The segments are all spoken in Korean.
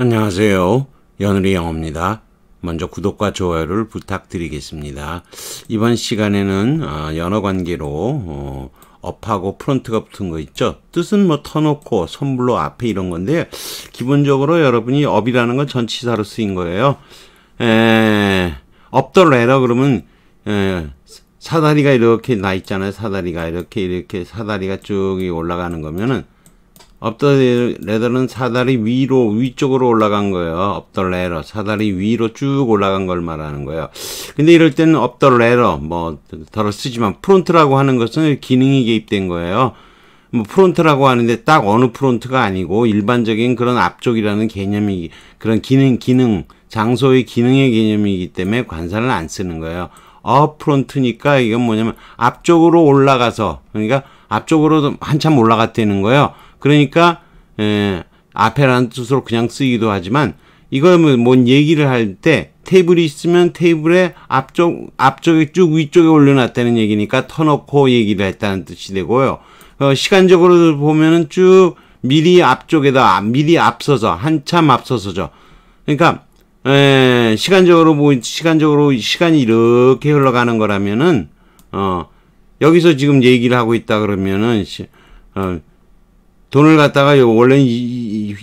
안녕하세요. 연우리 영어입니다. 먼저 구독과 좋아요를 부탁드리겠습니다. 이번 시간에는 어, 연어 관계로 어, 업하고 프론트 가붙은거 있죠? 뜻은 뭐 터놓고 선불로 앞에 이런 건데 기본적으로 여러분이 업이라는 건 전치사로 쓰인 거예요. 업더 레러 그러면 에, 사다리가 이렇게 나 있잖아요. 사다리가 이렇게 이렇게 사다리가 쭉 올라가는 거면은 업더 레더는 사다리 위로 위쪽으로 올라간 거예요. 업더 레더 사다리 위로 쭉 올라간 걸 말하는 거예요. 근데 이럴 때는 업더 레더 뭐 덜어 쓰지만 프론트라고 하는 것은 기능이 개입된 거예요. 뭐 프론트라고 하는데 딱 어느 프론트가 아니고 일반적인 그런 앞쪽이라는 개념이 그런 기능 기능 장소의 기능의 개념이기 때문에 관사를 안 쓰는 거예요. 어 프론트니까 이건 뭐냐면 앞쪽으로 올라가서 그러니까 앞쪽으로 한참 올라갔다는 거예요. 그러니까 에, 앞에라는 뜻으로 그냥 쓰기도 하지만 이걸 뭐 뭔 얘기를 할 때 테이블이 있으면 테이블의 앞쪽 앞쪽에 쭉 위쪽에 올려놨다는 얘기니까 터놓고 얘기를 했다는 뜻이 되고요. 어, 시간적으로 보면은 쭉 미리 앞쪽에다 미리 앞서서 한참 앞서서죠. 그러니까 에, 시간적으로 뭐 시간적으로 시간이 이렇게 흘러가는 거라면은 어 여기서 지금 얘기를 하고 있다 그러면은 시, 어, 돈을 갖다가 원래 이,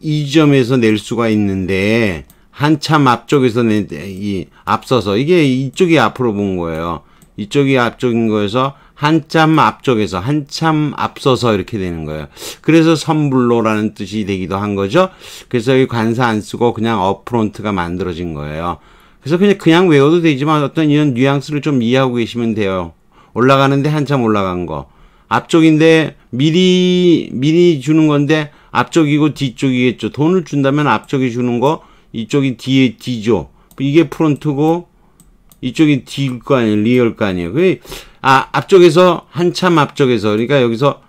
이, 점에서 낼 수가 있는데 한참 앞쪽에서 내, 이 앞서서 이게 이쪽이 앞으로 본 거예요. 이쪽이 앞쪽인 거에서 한참 앞쪽에서 한참 앞서서 이렇게 되는 거예요. 그래서 선불로라는 뜻이 되기도 한 거죠. 그래서 이 관사 안 쓰고 그냥 어프론트가 만들어진 거예요. 그래서 그냥 그냥 외워도 되지만 어떤 이런 뉘앙스를 좀 이해하고 계시면 돼요. 올라가는데 한참 올라간 거. 앞쪽인데 미리 미리 주는 건데 앞쪽이고 뒤쪽이겠죠. 돈을 준다면 앞쪽이 주는 거 이쪽이 뒤에 뒤죠. 이게 프론트고 이쪽이 뒤일 거 아니에요. 리얼 거 아니에요. 그게 아 앞쪽에서 한참 앞쪽에서 그러니까 여기서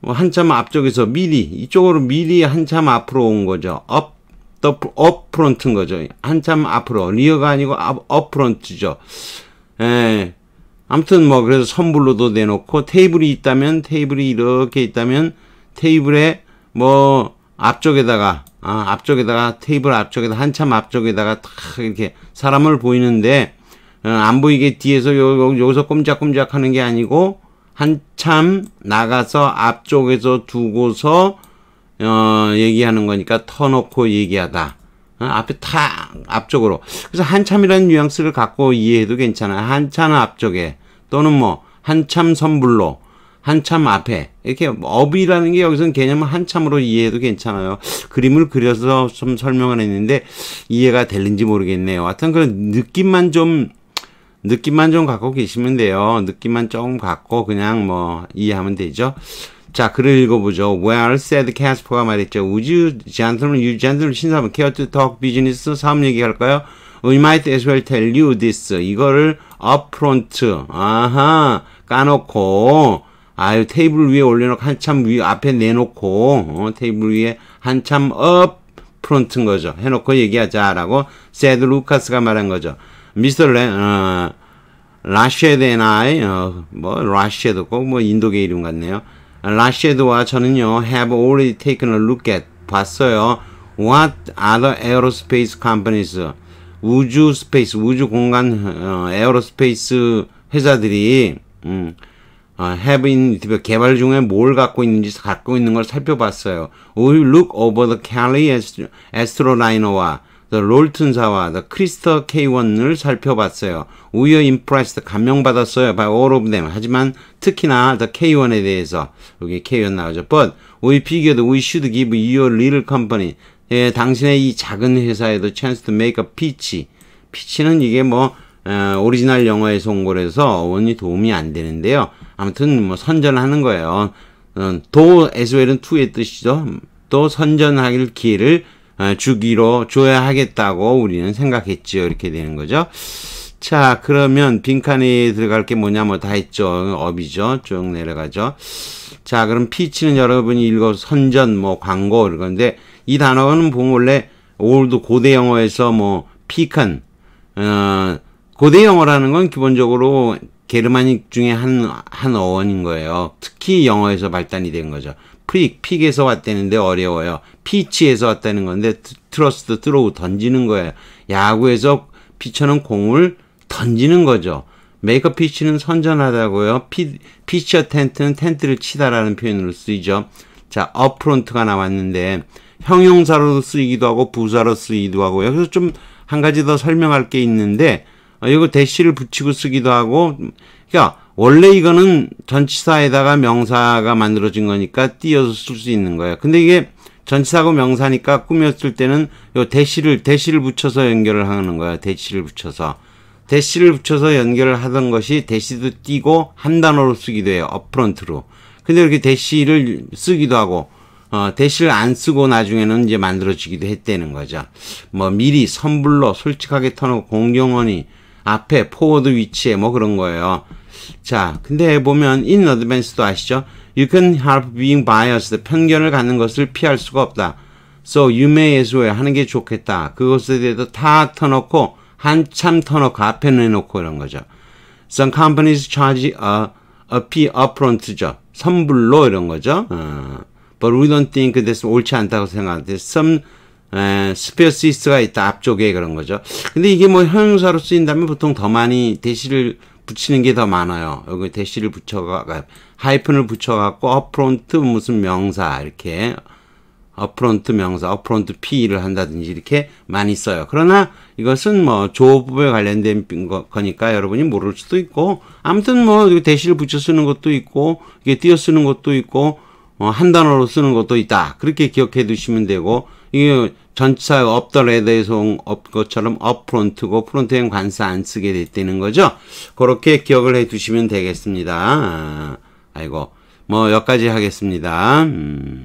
뭐 한참 앞쪽에서 미리 이쪽으로 미리 한참 앞으로 온 거죠. 업, 더, 업 프론트인 거죠. 한참 앞으로 리어가 아니고 업, 업 프론트죠. 에 아무튼 뭐 그래서 선불로도 내놓고 테이블이 있다면 테이블이 이렇게 있다면 테이블에 뭐 앞쪽에다가 아, 앞쪽에다가 테이블 앞쪽에다 한참 앞쪽에다가 탁 이렇게 사람을 보이는데 어, 안 보이게 뒤에서 요, 요, 여기서 꼼짝꼼짝 하는 게 아니고 한참 나가서 앞쪽에서 두고서 어, 얘기하는 거니까 터놓고 얘기하다. 어, 앞에 다 앞쪽으로. 그래서 한참이라는 뉘앙스를 갖고 이해해도 괜찮아 한참 앞쪽에. 또는 뭐 한참 선불로 한참 앞에 이렇게 업이라는 게 여기서는 개념을 한참으로 이해해도 괜찮아요. 그림을 그려서 좀 설명을 했는데 이해가 되는지 모르겠네요. 하여튼 그런 느낌만 좀 느낌만 좀 갖고 계시면 돼요. 느낌만 조금 갖고 그냥 뭐 이해하면 되죠. 자, 글을 읽어보죠. Well, said 캐스퍼가 말했죠. Would you gentlemen, you gentlemen 신사분 care to talk business? 사업 얘기할까요? We might as well tell you this. 이거를 upfront. 아하. 까놓고. 아유, 테이블 위에 올려놓고 한참 위 앞에 내놓고. 어, 테이블 위에 한참 up 프론트인 거죠. 해놓고 얘기하자라고 세드 루카스가 말한 거죠. 미스터 레, 어, 라쉐드 앤 아이, 어, 뭐, 라쉐드 꼭뭐 인도계 이름 같네요. 라쉐드와 저는요, have already taken a look at, 봤어요. What other aerospace companies, 우주 스페이스, 우주 공간, 어, 에어로스페이스 회사들이, 음, 어, have in, 개발 중에 뭘 갖고 있는지 갖고 있는 걸 살펴봤어요. We look over the Cali Astroliner와 the 롤튼사와 the 크리스터 K1을 살펴봤어요. We are impressed, 감명받았어요. by all of them. 하지만 특히나 the K1에 대해서, 여기 K1 나오죠. But we figured we should give your little company 예, 당신의 이 작은 회사에도 chance to make a pitch. 피치는 이게 뭐 어, 오리지널 영어에서 온 거라서 원이 도움이 안 되는데요. 아무튼 뭐 선전하는 거예요. 어, 도에스 w e 은투 o 의 뜻이죠. 또 선전할 기회를 어, 주기로 줘야 하겠다고 우리는 생각했지요. 이렇게 되는 거죠. 자, 그러면 빈칸에 들어갈 게 뭐냐, 뭐다있죠 업이죠. 쭉 내려가죠. 자, 그럼 피치는 여러분이 읽어 선전, 뭐 광고, 그런데 이 단어는 보면 원래 올드 고대 영어에서 뭐 피칸, 어, 고대 영어라는 건 기본적으로 게르마닉 중에 한, 한 어원인 거예요. 특히 영어에서 발단이 된 거죠. 프릭, 픽에서 왔다는데 어려워요. 피치에서 왔다는 건데, 트러스트, 트로우, 던지는 거예요. 야구에서 피처는 공을 던지는 거죠. 메이커 피치는 선전하다고요. 피, 피처 텐트는 텐트를 치다라는 표현으로 쓰이죠. 자, 업프론트가 나왔는데 형용사로 쓰이기도 하고 부사로 쓰이기도 하고 여기서 좀 한 가지 더 설명할 게 있는데 어, 이거 대시를 붙이고 쓰기도 하고 그러니까 원래 이거는 전치사에다가 명사가 만들어진 거니까 띄어서 쓸 수 있는 거예요. 근데 이게 전치사고 명사니까 꾸몄을 때는 요 대시를 대시를 붙여서 연결을 하는 거예요. 대시를 붙여서. 대시를 붙여서 연결을 하던 것이 대시도 뛰고 한 단어로 쓰기도 해요. 업프런트로. 근데 이렇게 대시를 쓰기도 하고 어, 대시를 안 쓰고 나중에는 이제 만들어지기도 했다는 거죠. 뭐 미리 선불로 솔직하게 터놓고 공경원이 앞에 포워드 위치에 뭐 그런 거예요. 자, 근데 보면 in advance도 아시죠? You can help being biased. 편견을 갖는 것을 피할 수가 없다. So you may as well 하는 게 좋겠다. 그것에 대해서 다 터놓고 한참 터놓고 앞에 내놓고 이런 거죠. Some companies charge a, a fee upfront죠. 선불로 이런 거죠. 어. But we don't think this 옳지 않다고 생각하는데 some 스페어시스트가 있다 앞쪽에 그런 거죠. 근데 이게 뭐 형용사로 쓰인다면 보통 더 많이 대시를 붙이는 게 더 많아요. 여기 대시를 붙여가 하이픈을 붙여갖고 upfront 무슨 명사 이렇게 u 프 f 트 명사, u 프 f 트 o n 를 한다든지 이렇게 많이 써요. 그러나 이것은 뭐 조업에 관련된 거니까 여러분이 모를 수도 있고 아무튼 뭐 대시를 붙여 쓰는 것도 있고 이게 띄어 쓰는 것도 있고 어, 한 단어로 쓰는 것도 있다. 그렇게 기억해 두시면 되고 이게 전차사업더레드해서업 것처럼 업프론트고 프론트엔 관사 안 쓰게 됐다는 거죠. 그렇게 기억을 해 두시면 되겠습니다. 아이고 뭐 여기까지 하겠습니다. 음.